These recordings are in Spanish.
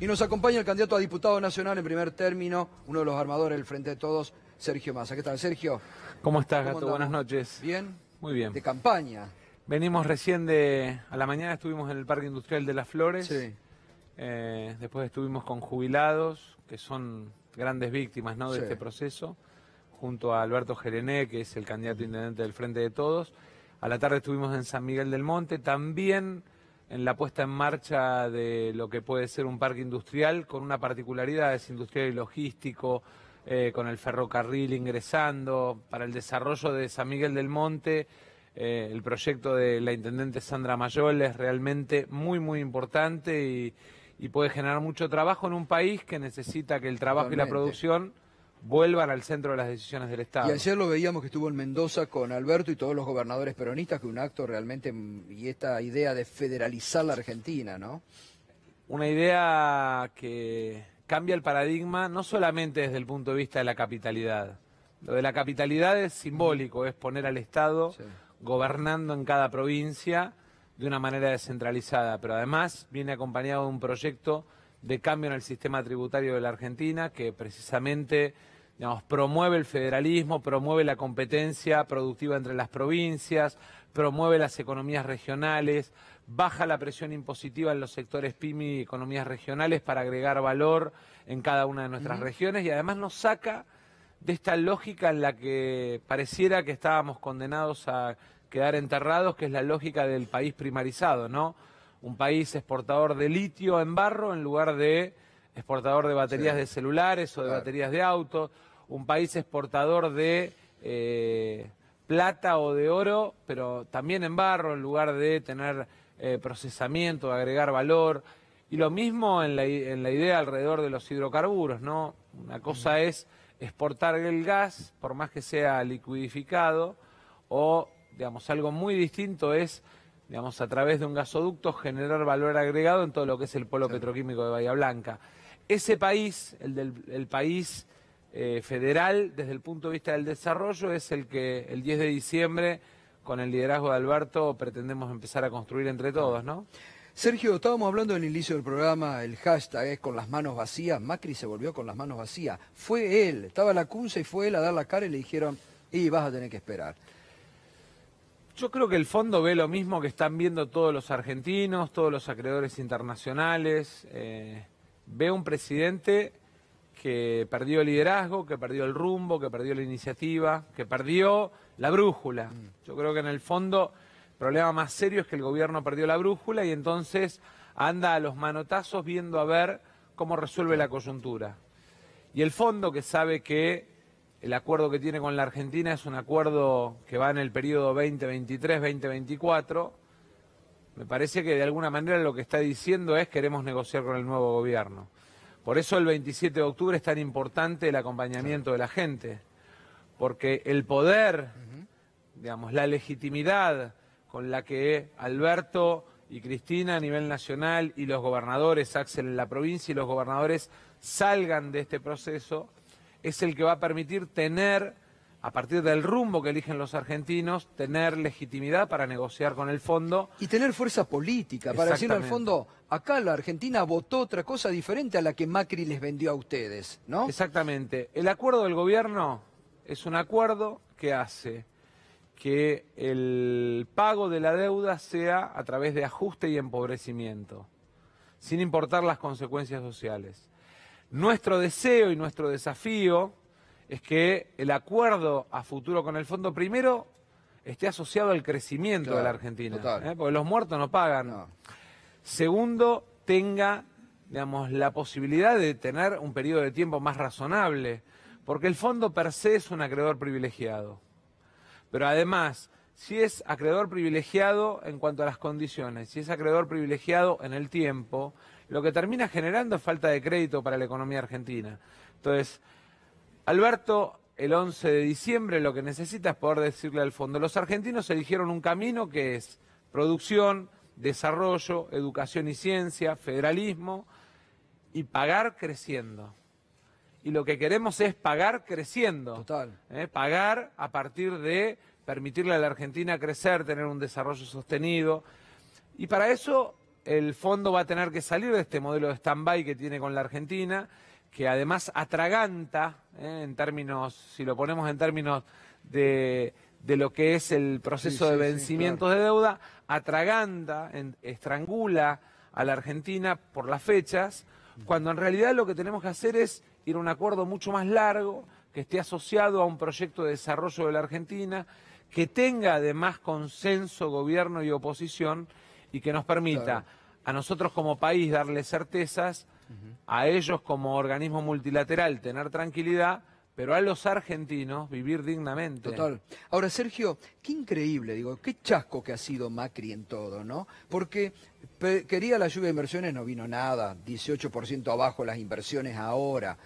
Y nos acompaña el candidato a diputado nacional en primer término, uno de los armadores del Frente de Todos, Sergio Massa. ¿Qué tal, Sergio? ¿Cómo estás, Gato? Buenas noches. ¿Bien? Muy bien. ¿De campaña? Venimos recién de... A la mañana estuvimos en el Parque Industrial de Las Flores. Sí. Eh, después estuvimos con jubilados, que son grandes víctimas ¿no? de este proceso, junto a Alberto Jerené, que es el candidato intendente del Frente de Todos. A la tarde estuvimos en San Miguel del Monte. También en la puesta en marcha de lo que puede ser un parque industrial con una particularidad, es industrial y logístico, eh, con el ferrocarril ingresando, para el desarrollo de San Miguel del Monte. Eh, el proyecto de la intendente Sandra Mayol es realmente muy, muy importante y, puede generar mucho trabajo en un país que necesita que el trabajo y la producción vuelvan al centro de las decisiones del Estado. Y ayer lo veíamos que estuvo en Mendoza con Alberto y todos los gobernadores peronistas, que un acto realmente, mm, y esta idea de federalizar la Argentina, ¿no? Una idea que cambia el paradigma no solamente desde el punto de vista de la capitalidad. Lo de la capitalidad es simbólico, es poner al Estado gobernando en cada provincia de una manera descentralizada, pero además viene acompañado de un proyecto de cambio en el sistema tributario de la Argentina, que precisamente digamos, promueve el federalismo, promueve la competencia productiva entre las provincias, promueve las economías regionales, baja la presión impositiva en los sectores PYME y economías regionales para agregar valor en cada una de nuestras regiones y además nos saca de esta lógica en la que pareciera que estábamos condenados a quedar enterrados, que es la lógica del país primarizado, ¿no? un país exportador de litio en barro en lugar de exportador de baterías de celulares o de baterías de auto. un país exportador de eh, plata o de oro, pero también en barro en lugar de tener eh, procesamiento, agregar valor. Y lo mismo en la, en la idea alrededor de los hidrocarburos, ¿no? Una cosa es exportar el gas, por más que sea liquidificado, o, digamos, algo muy distinto es digamos, a través de un gasoducto, generar valor agregado en todo lo que es el polo petroquímico de Bahía Blanca. Ese país, el del país eh, federal, desde el punto de vista del desarrollo, es el que el 10 de diciembre, con el liderazgo de Alberto, pretendemos empezar a construir entre todos, ¿no? Sergio, estábamos hablando en el inicio del programa, el hashtag es con las manos vacías, Macri se volvió con las manos vacías, fue él, estaba la cunza y fue él a dar la cara y le dijeron, y vas a tener que esperar. Yo creo que el fondo ve lo mismo que están viendo todos los argentinos, todos los acreedores internacionales. Eh, ve un presidente que perdió el liderazgo, que perdió el rumbo, que perdió la iniciativa, que perdió la brújula. Mm. Yo creo que en el fondo el problema más serio es que el gobierno perdió la brújula y entonces anda a los manotazos viendo a ver cómo resuelve la coyuntura. Y el fondo que sabe que el acuerdo que tiene con la Argentina es un acuerdo que va en el periodo 2023-2024. Me parece que de alguna manera lo que está diciendo es que queremos negociar con el nuevo gobierno. Por eso el 27 de octubre es tan importante el acompañamiento de la gente, porque el poder, digamos, la legitimidad con la que Alberto y Cristina a nivel nacional y los gobernadores, Axel en la provincia y los gobernadores salgan de este proceso, es el que va a permitir tener, a partir del rumbo que eligen los argentinos, tener legitimidad para negociar con el fondo. Y tener fuerza política, para decirle al fondo, acá la Argentina votó otra cosa diferente a la que Macri les vendió a ustedes, ¿no? Exactamente. El acuerdo del gobierno es un acuerdo que hace que el pago de la deuda sea a través de ajuste y empobrecimiento, sin importar las consecuencias sociales. Nuestro deseo y nuestro desafío es que el acuerdo a futuro con el fondo primero esté asociado al crecimiento de la Argentina, ¿eh? porque los muertos no pagan. Segundo, tenga digamos, la posibilidad de tener un periodo de tiempo más razonable, porque el fondo per se es un acreedor privilegiado. Pero además, si es acreedor privilegiado en cuanto a las condiciones, si es acreedor privilegiado en el tiempo, lo que termina generando es falta de crédito para la economía argentina. Entonces, Alberto, el 11 de diciembre lo que necesita es poder decirle al fondo, los argentinos eligieron un camino que es producción, desarrollo, educación y ciencia, federalismo y pagar creciendo. Y lo que queremos es pagar creciendo. Total. ¿Eh? Pagar a partir de permitirle a la Argentina crecer, tener un desarrollo sostenido. Y para eso el fondo va a tener que salir de este modelo de stand-by que tiene con la Argentina, que además atraganta, eh, en términos, si lo ponemos en términos de, de lo que es el proceso de vencimiento de deuda, atraganta, estrangula a la Argentina por las fechas, cuando en realidad lo que tenemos que hacer es ir a un acuerdo mucho más largo, que esté asociado a un proyecto de desarrollo de la Argentina, que tenga además consenso gobierno y oposición y que nos permita a nosotros como país darle certezas, a ellos como organismo multilateral tener tranquilidad, pero a los argentinos vivir dignamente. Total. Ahora, Sergio, qué increíble, digo, qué chasco que ha sido Macri en todo, ¿no? Porque quería la lluvia de inversiones, no vino nada, 18% abajo las inversiones ahora.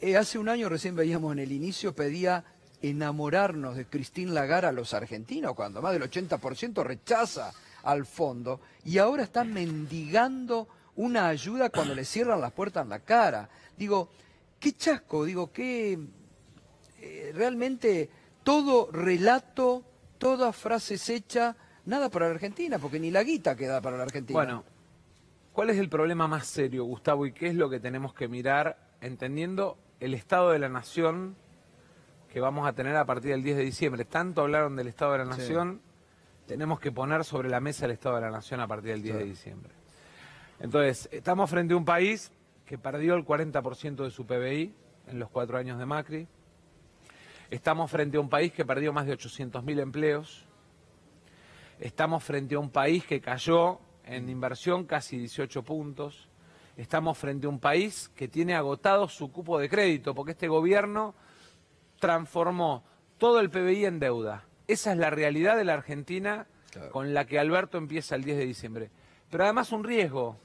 Eh, hace un año recién veíamos en el inicio, pedía enamorarnos de Cristín Lagar a los argentinos, cuando más del 80% rechaza al fondo y ahora están mendigando una ayuda cuando le cierran las puertas en la cara. Digo, qué chasco, digo, que eh, realmente todo relato, toda frase hecha, nada para la Argentina, porque ni la guita queda para la Argentina. Bueno, ¿cuál es el problema más serio, Gustavo, y qué es lo que tenemos que mirar entendiendo el estado de la nación que vamos a tener a partir del 10 de diciembre? Tanto hablaron del estado de la nación tenemos que poner sobre la mesa el Estado de la Nación a partir del 10 de diciembre. Entonces, estamos frente a un país que perdió el 40% de su PBI en los cuatro años de Macri. Estamos frente a un país que perdió más de 800.000 empleos. Estamos frente a un país que cayó en inversión casi 18 puntos. Estamos frente a un país que tiene agotado su cupo de crédito, porque este gobierno transformó todo el PBI en deuda. Esa es la realidad de la Argentina con la que Alberto empieza el 10 de diciembre. Pero además un riesgo.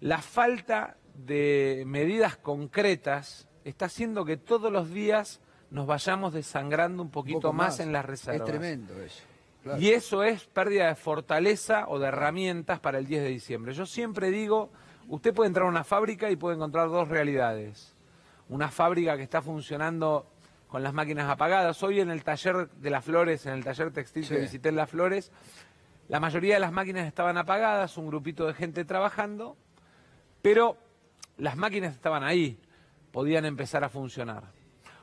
La falta de medidas concretas está haciendo que todos los días nos vayamos desangrando un poquito más. en las reservas. Es tremendo eso. Y eso es pérdida de fortaleza o de herramientas para el 10 de diciembre. Yo siempre digo, usted puede entrar a una fábrica y puede encontrar dos realidades. Una fábrica que está funcionando con las máquinas apagadas. Hoy en el taller de las flores, en el taller textil que visité en las flores, la mayoría de las máquinas estaban apagadas, un grupito de gente trabajando, pero las máquinas estaban ahí, podían empezar a funcionar.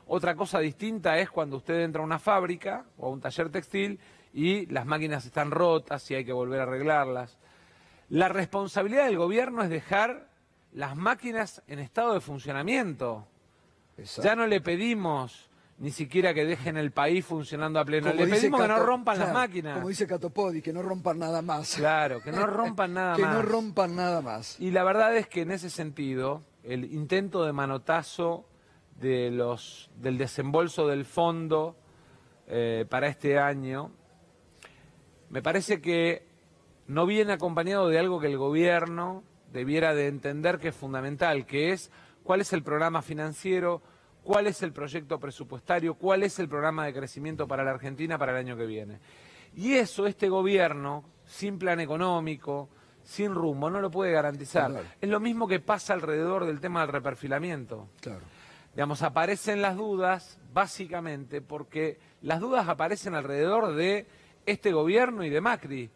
Otra cosa distinta es cuando usted entra a una fábrica o a un taller textil y las máquinas están rotas y hay que volver a arreglarlas. La responsabilidad del gobierno es dejar las máquinas en estado de funcionamiento. Ya no le pedimos ni siquiera que dejen el país funcionando a pleno. Le pedimos que no rompan las máquinas. Como dice Catopodi, que no rompan nada más. Claro, que no rompan nada más. Que no rompan nada más. Y la verdad es que en ese sentido, el intento de manotazo de los, del desembolso del fondo eh, para este año, me parece que no viene acompañado de algo que el gobierno debiera de entender que es fundamental, que es cuál es el programa financiero, cuál es el proyecto presupuestario, cuál es el programa de crecimiento para la Argentina para el año que viene. Y eso este gobierno, sin plan económico, sin rumbo, no lo puede garantizar. Es lo mismo que pasa alrededor del tema del reperfilamiento. Claro. Digamos, aparecen las dudas básicamente porque las dudas aparecen alrededor de este gobierno y de Macri.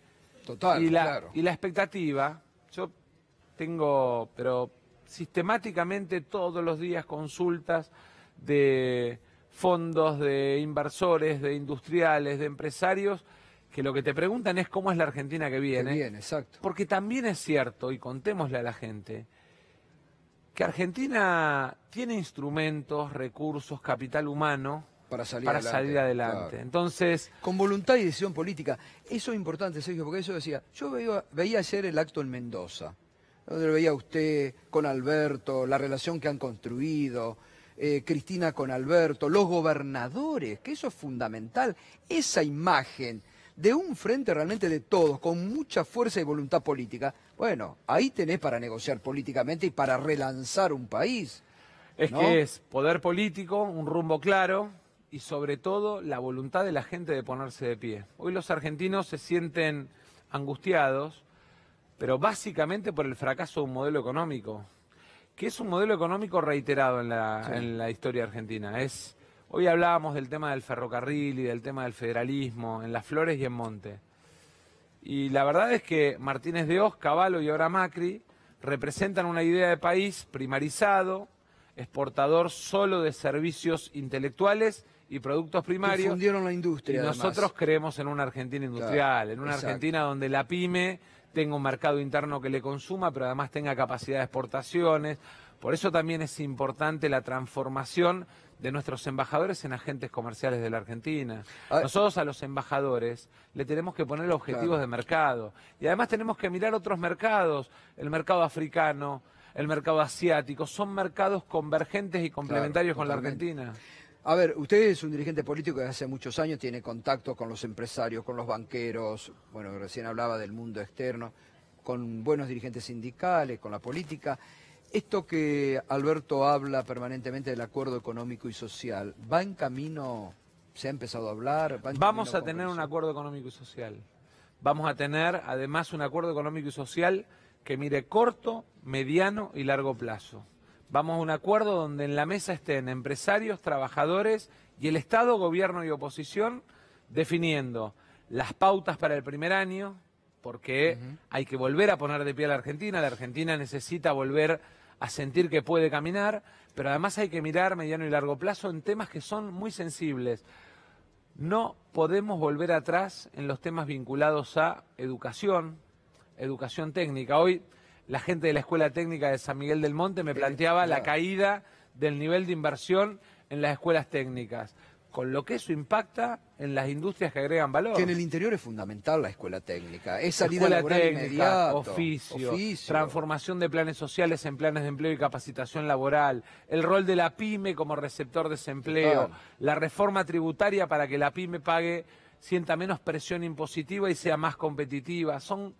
Total, y la, Y la expectativa, yo tengo, pero sistemáticamente todos los días consultas de fondos, de inversores, de industriales, de empresarios, que lo que te preguntan es cómo es la Argentina que viene. Que exacto. Porque también es cierto, y contémosle a la gente, que Argentina tiene instrumentos, recursos, capital humano para salir adelante. Salir adelante. Entonces, con voluntad y decisión política. Eso es importante, Sergio, porque eso decía, yo veía, veía ayer el acto en Mendoza, donde lo veía usted con Alberto, la relación que han construido, eh, Cristina con Alberto, los gobernadores, que eso es fundamental, esa imagen de un frente realmente de todos, con mucha fuerza y voluntad política, bueno, ahí tenés para negociar políticamente y para relanzar un país. Es que es poder político, un rumbo claro y sobre todo la voluntad de la gente de ponerse de pie. Hoy los argentinos se sienten angustiados, pero básicamente por el fracaso de un modelo económico que es un modelo económico reiterado en la, historia argentina. Es, hoy hablábamos del tema del ferrocarril y del tema del federalismo, en Las Flores y en Monte. Y la verdad es que Martínez de Oz, Caballo y ahora Macri representan una idea de país primarizado, exportador solo de servicios intelectuales y productos primarios. la industria. Y nosotros creemos en una Argentina industrial, en una Argentina donde la pyme tenga un mercado interno que le consuma, pero además tenga capacidad de exportaciones. Por eso también es importante la transformación de nuestros embajadores en agentes comerciales de la Argentina. Ah. Nosotros a los embajadores le tenemos que poner objetivos de mercado y además tenemos que mirar otros mercados, el mercado africano, el mercado asiático, son mercados convergentes y complementarios con la Argentina. A ver, usted es un dirigente político que hace muchos años, tiene contacto con los empresarios, con los banqueros, bueno, recién hablaba del mundo externo, con buenos dirigentes sindicales, con la política. Esto que Alberto habla permanentemente del acuerdo económico y social, ¿va en camino, se ha empezado a hablar? Vamos a tener un acuerdo económico y social. Vamos a tener además un acuerdo económico y social que mire corto, mediano y largo plazo. Vamos a un acuerdo donde en la mesa estén empresarios, trabajadores y el Estado, gobierno y oposición definiendo las pautas para el primer año, porque hay que volver a poner de pie a la Argentina, la Argentina necesita volver a sentir que puede caminar, pero además hay que mirar mediano y largo plazo en temas que son muy sensibles. No podemos volver atrás en los temas vinculados a educación, educación técnica. Hoy la gente de la Escuela Técnica de San Miguel del Monte me eh, planteaba la caída del nivel de inversión en las escuelas técnicas, con lo que eso impacta en las industrias que agregan valor. Que en el interior es fundamental la escuela técnica, es salida escuela laboral técnica, oficio, transformación de planes sociales en planes de empleo y capacitación laboral, el rol de la pyme como receptor de desempleo, la reforma tributaria para que la pyme pague sienta menos presión impositiva y sea más competitiva. Son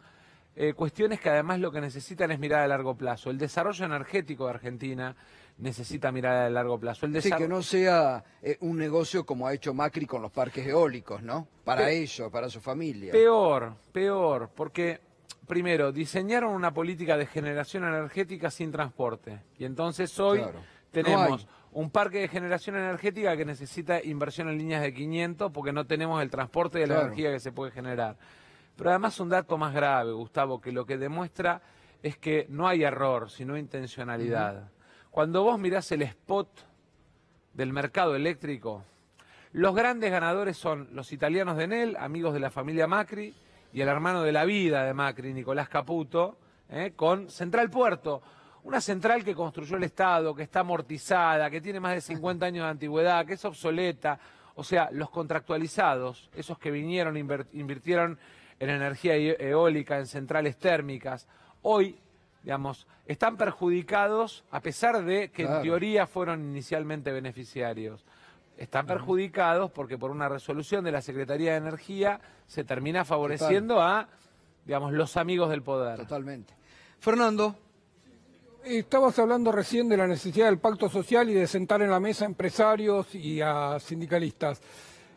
eh, cuestiones que además lo que necesitan es mirada a largo plazo. El desarrollo energético de Argentina necesita mirada a largo plazo. que no sea eh, un negocio como ha hecho Macri con los parques eólicos, ¿no? Para ellos, para su familia. Peor, peor, porque primero diseñaron una política de generación energética sin transporte. Y entonces hoy tenemos... un parque de generación energética que necesita inversión en líneas de 500 porque no tenemos el transporte de la energía que se puede generar. Pero además un dato más grave, Gustavo, que lo que demuestra es que no hay error, sino intencionalidad. Cuando vos mirás el spot del mercado eléctrico, los grandes ganadores son los italianos de Enel, amigos de la familia Macri, y el hermano de la vida de Macri, Nicolás Caputo, eh, con Central Puerto. Una central que construyó el Estado, que está amortizada, que tiene más de 50 años de antigüedad, que es obsoleta. O sea, los contractualizados, esos que vinieron, invirtieron en energía e-, eólica, en centrales térmicas, hoy, digamos, están perjudicados a pesar de que en teoría fueron inicialmente beneficiarios. Están perjudicados porque por una resolución de la Secretaría de Energía se termina favoreciendo a, digamos, los amigos del poder. Totalmente. Fernando. Estabas hablando recién de la necesidad del pacto social y de sentar en la mesa empresarios y a sindicalistas.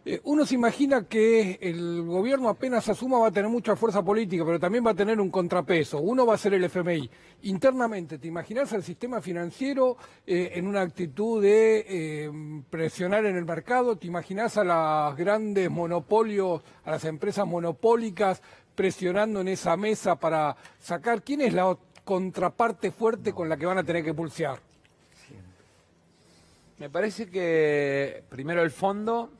Eh, uno se imagina que el gobierno apenas asuma va a tener mucha fuerza política, pero también va a tener un contrapeso. Uno va a ser el FMI. Internamente, ¿te imaginas al sistema financiero eh, en una actitud de eh, presionar en el mercado? ¿Te imaginas a las grandes monopolios, a las empresas monopólicas presionando en esa mesa para sacar? ¿Quién es la contraparte fuerte con la que van a tener que pulsear? Me parece que primero el fondo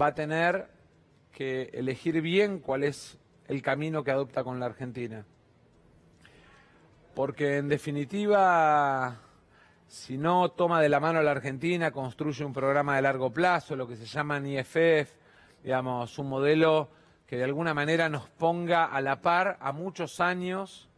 va a tener que elegir bien cuál es el camino que adopta con la Argentina. Porque en definitiva, si no toma de la mano a la Argentina, construye un programa de largo plazo, lo que se llama IFF, digamos, un modelo que de alguna manera nos ponga a la par a muchos años,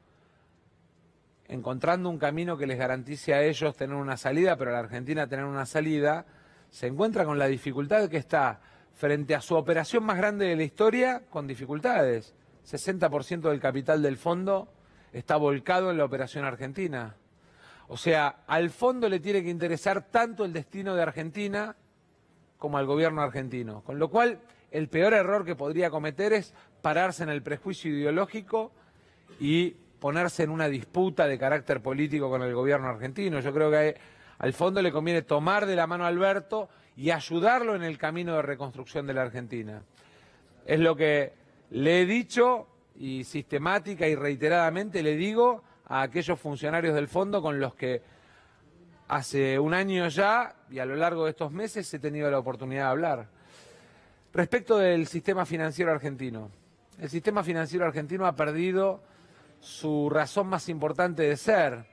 encontrando un camino que les garantice a ellos tener una salida, pero a la Argentina tener una salida, se encuentra con la dificultad que está frente a su operación más grande de la historia con dificultades. 60% del capital del fondo está volcado en la operación argentina. O sea, al fondo le tiene que interesar tanto el destino de Argentina como al gobierno argentino. Con lo cual, el peor error que podría cometer es pararse en el prejuicio ideológico y ponerse en una disputa de carácter político con el gobierno argentino. Yo creo que al fondo le conviene tomar de la mano a Alberto y ayudarlo en el camino de reconstrucción de la Argentina. Es lo que le he dicho y sistemática y reiteradamente le digo a aquellos funcionarios del fondo con los que hace un año ya y a lo largo de estos meses he tenido la oportunidad de hablar. Respecto del sistema financiero argentino, el sistema financiero argentino ha perdido su razón más importante de ser,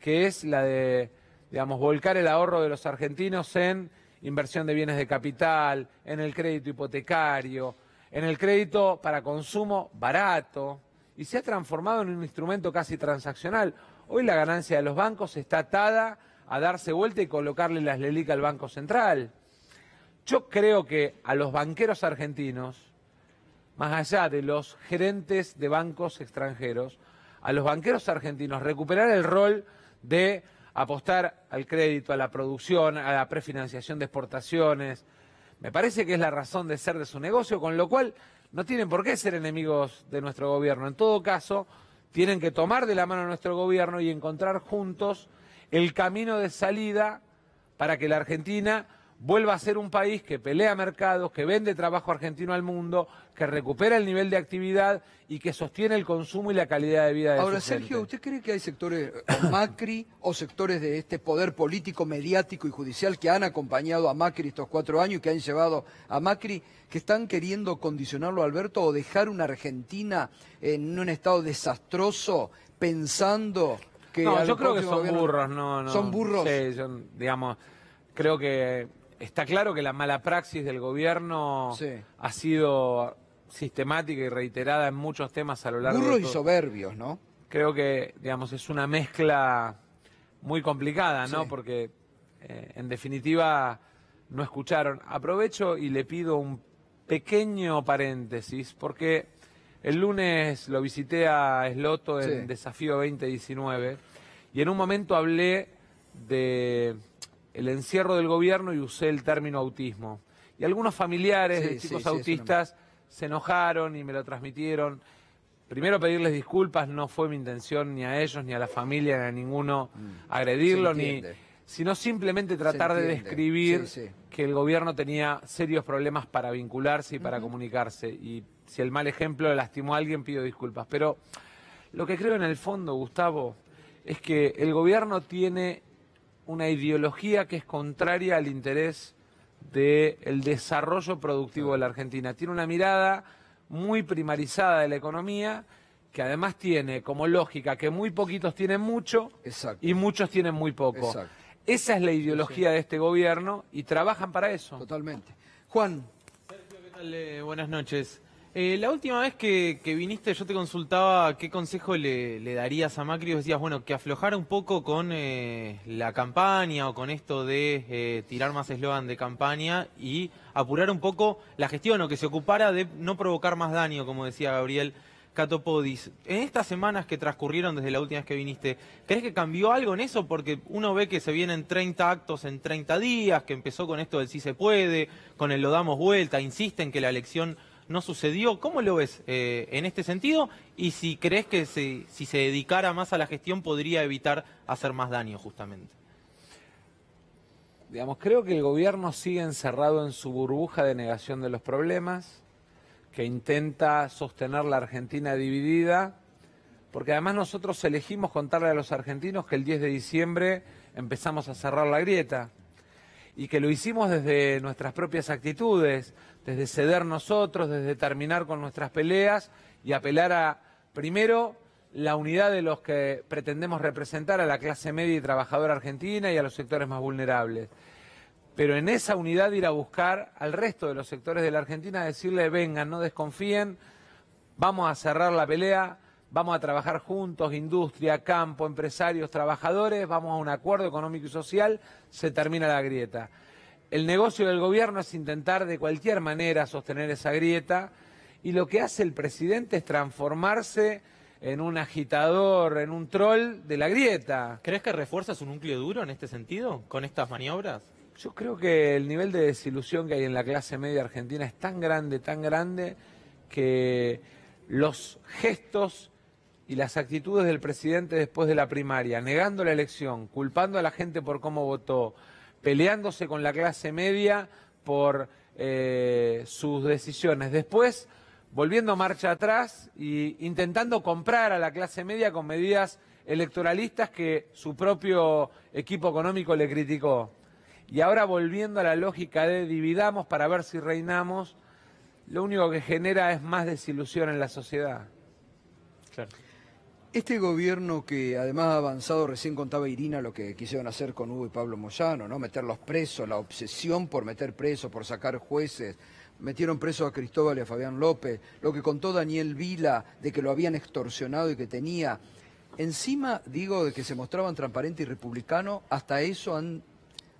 que es la de, digamos, volcar el ahorro de los argentinos en inversión de bienes de capital, en el crédito hipotecario, en el crédito para consumo barato, y se ha transformado en un instrumento casi transaccional. Hoy la ganancia de los bancos está atada a darse vuelta y colocarle las lelicas al Banco Central. Yo creo que a los banqueros argentinos, más allá de los gerentes de bancos extranjeros, a los banqueros argentinos recuperar el rol de apostar al crédito, a la producción, a la prefinanciación de exportaciones. Me parece que es la razón de ser de su negocio, con lo cual no tienen por qué ser enemigos de nuestro gobierno. En todo caso, tienen que tomar de la mano a nuestro gobierno y encontrar juntos el camino de salida para que la Argentina vuelva a ser un país que pelea mercados, que vende trabajo argentino al mundo, que recupera el nivel de actividad y que sostiene el consumo y la calidad de vida de Ahora, Sergio, ¿usted cree que hay sectores eh, Macri o sectores de este poder político, mediático y judicial que han acompañado a Macri estos cuatro años y que han llevado a Macri, que están queriendo condicionarlo Alberto o dejar una Argentina en un estado desastroso pensando que... No, yo creo que son burros, no, no. Son burros. Sí, yo, digamos, creo que está claro que la mala praxis del gobierno ha sido sistemática y reiterada en muchos temas a lo largo de y soberbios, ¿no? Creo que, digamos, es una mezcla muy complicada, ¿no? Porque, eh, en definitiva, no escucharon. Aprovecho y le pido un pequeño paréntesis, porque el lunes lo visité a Esloto en Desafío 2019 y en un momento hablé de el encierro del gobierno y usé el término autismo. Y algunos familiares de chicos autistas se enojaron y me lo transmitieron. Primero pedirles disculpas, no fue mi intención ni a ellos, ni a la familia, ni a ninguno mm. agredirlo, ni sino simplemente tratar de describir que el gobierno tenía serios problemas para vincularse y para comunicarse. Y si el mal ejemplo lastimó a alguien, pido disculpas. Pero lo que creo en el fondo, Gustavo, es que el gobierno tiene una ideología que es contraria al interés del desarrollo productivo de la Argentina. Tiene una mirada muy primarizada de la economía que además tiene como lógica que muy poquitos tienen mucho y muchos tienen muy poco. Esa es la ideología de este gobierno y trabajan para eso. Totalmente. Juan. Sergio, ¿qué tal? Eh, buenas noches. Eh, la última vez que, viniste yo te consultaba qué consejo le, darías a Macri y decías, bueno, que aflojara un poco con eh, la campaña o con esto de eh, tirar más eslogan de campaña y apurar un poco la gestión o que se ocupara de no provocar más daño, como decía Gabriel Catopodis. En estas semanas que transcurrieron desde la última vez que viniste, ¿crees que cambió algo en eso? Porque uno ve que se vienen 30 actos en 30 días, que empezó con esto del sí se puede, con el lo damos vuelta, insisten que la elección no sucedió. ¿Cómo lo ves eh, en este sentido? Y si crees que si se dedicara más a la gestión podría evitar hacer más daño justamente. Digamos, creo que el gobierno sigue encerrado en su burbuja de negación de los problemas, que intenta sostener la Argentina dividida, porque además nosotros elegimos contarle a los argentinos que el 10 de diciembre empezamos a cerrar la grieta y que lo hicimos desde nuestras propias actitudes, desde ceder nosotros, desde terminar con nuestras peleas y apelar a, primero, la unidad de los que pretendemos representar a la clase media y trabajadora argentina y a los sectores más vulnerables. Pero en esa unidad ir a buscar al resto de los sectores de la Argentina, decirle, vengan, no desconfíen, vamos a cerrar la pelea, vamos a trabajar juntos, industria, campo, empresarios, trabajadores, vamos a un acuerdo económico y social, se termina la grieta. El negocio del gobierno es intentar de cualquier manera sostener esa grieta y lo que hace el presidente es transformarse en un agitador, en un troll de la grieta. ¿Crees que refuerza su núcleo duro en este sentido, con estas maniobras? Yo creo que el nivel de desilusión que hay en la clase media argentina es tan grande, tan grande, que los gestos y las actitudes del presidente después de la primaria, negando la elección, culpando a la gente por cómo votó, peleándose con la clase media por eh, sus decisiones. Después, volviendo marcha atrás e intentando comprar a la clase media con medidas electoralistas que su propio equipo económico le criticó. Y ahora volviendo a la lógica de dividamos para ver si reinamos, lo único que genera es más desilusión en la sociedad. Este gobierno que además ha avanzado, recién contaba Irina lo que quisieron hacer con Hugo y Pablo Moyano, ¿no? Meterlos presos, la obsesión por meter presos, por sacar jueces. Metieron presos a Cristóbal y a Fabián López, lo que contó Daniel Vila de que lo habían extorsionado y que tenía. Encima, digo, de que se mostraban transparente y republicano, hasta eso han,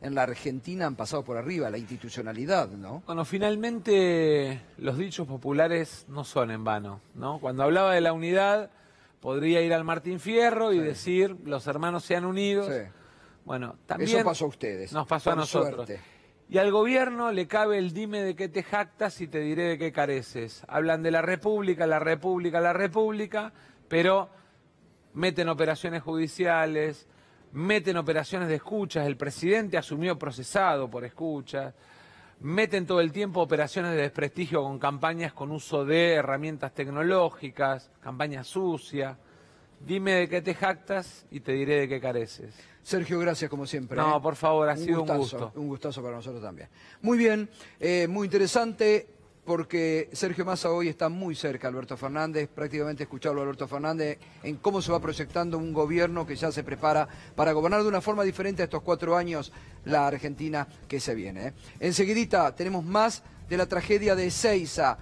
en la Argentina han pasado por arriba, la institucionalidad, ¿no? Bueno, finalmente los dichos populares no son en vano, ¿no? Cuando hablaba de la unidad podría ir al Martín Fierro y decir, los hermanos se han unido. Bueno, también... Eso pasó a ustedes. Nos pasó a nosotros. Y al gobierno le cabe el dime de qué te jactas y te diré de qué careces. Hablan de la República, la República, la República, pero meten operaciones judiciales, meten operaciones de escuchas. El presidente asumió procesado por escuchas meten todo el tiempo operaciones de desprestigio con campañas con uso de herramientas tecnológicas, campañas sucias. Dime de qué te jactas y te diré de qué careces. Sergio, gracias como siempre. No, ¿eh? por favor, ha sido un gusto. Un gustazo para nosotros también. Muy bien, eh, muy interesante porque Sergio Massa hoy está muy cerca Alberto Fernández, prácticamente escucharlo a Alberto Fernández en cómo se va proyectando un gobierno que ya se prepara para gobernar de una forma diferente a estos cuatro años la Argentina que se viene. ¿eh? Enseguidita tenemos más de la tragedia de Ezeiza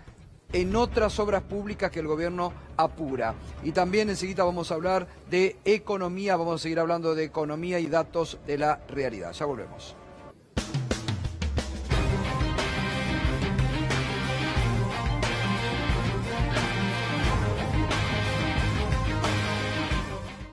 en otras obras públicas que el gobierno apura. Y también enseguida vamos a hablar de economía, vamos a seguir hablando de economía y datos de la realidad. Ya volvemos.